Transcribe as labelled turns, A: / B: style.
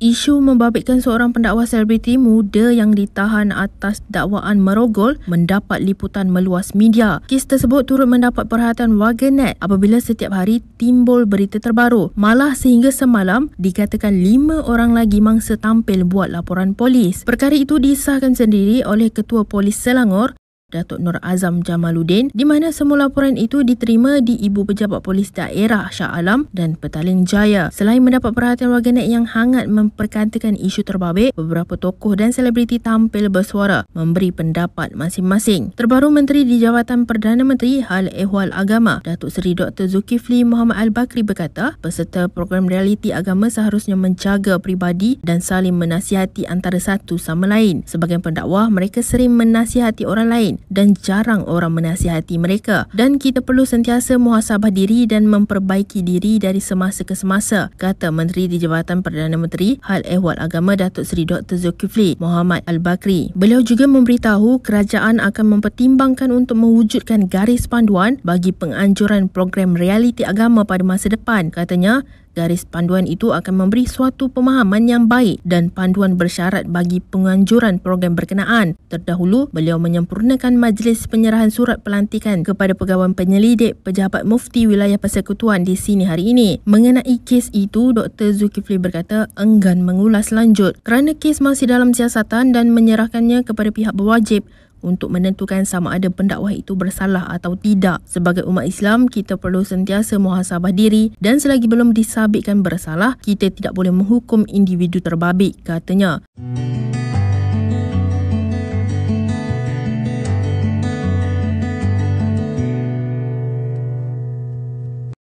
A: Isu membabitkan seorang pendakwa selebriti muda yang ditahan atas dakwaan merogol mendapat liputan meluas media. Kes tersebut turut mendapat perhatian warga net apabila setiap hari timbul berita terbaru. Malah sehingga semalam dikatakan lima orang lagi mangsa tampil buat laporan polis. Perkara itu disahkan sendiri oleh Ketua Polis Selangor Datuk Nur Azam Jamaluddin di mana semua laporan itu diterima di Ibu Pejabat Polis Daerah Shah Alam dan Petaling Jaya. Selain mendapat perhatian warganet yang hangat memperkantakan isu terbabit, beberapa tokoh dan selebriti tampil bersuara memberi pendapat masing-masing. Terbaru Menteri di Jawatan Perdana Menteri Hal Ehwal Agama, Datuk Seri Dr. Zulkifli Muhammad Al-Bakri berkata, peserta program realiti agama seharusnya menjaga pribadi dan saling menasihati antara satu sama lain. Sebagai pendakwah, mereka sering menasihati orang lain dan jarang orang menasihati mereka dan kita perlu sentiasa muhasabah diri dan memperbaiki diri dari semasa ke semasa kata Menteri di Jabatan Perdana Menteri Hal Ehwal Agama Datuk Seri Dr. Zulkifli Muhammad Al-Bakri. Beliau juga memberitahu kerajaan akan mempertimbangkan untuk mewujudkan garis panduan bagi penganjuran program realiti agama pada masa depan. Katanya, Garis panduan itu akan memberi suatu pemahaman yang baik dan panduan bersyarat bagi penganjuran program berkenaan. Terdahulu, beliau menyempurnakan majlis penyerahan surat pelantikan kepada pegawai penyelidik pejabat mufti wilayah persekutuan di sini hari ini. Mengenai kes itu, Dr. Zulkifli berkata enggan mengulas lanjut kerana kes masih dalam siasatan dan menyerahkannya kepada pihak berwajib untuk menentukan sama ada pendakwah itu bersalah atau tidak. Sebagai umat Islam, kita perlu sentiasa muhasabah diri dan selagi belum disabitkan bersalah, kita tidak boleh menghukum individu terbabit, katanya. Hmm.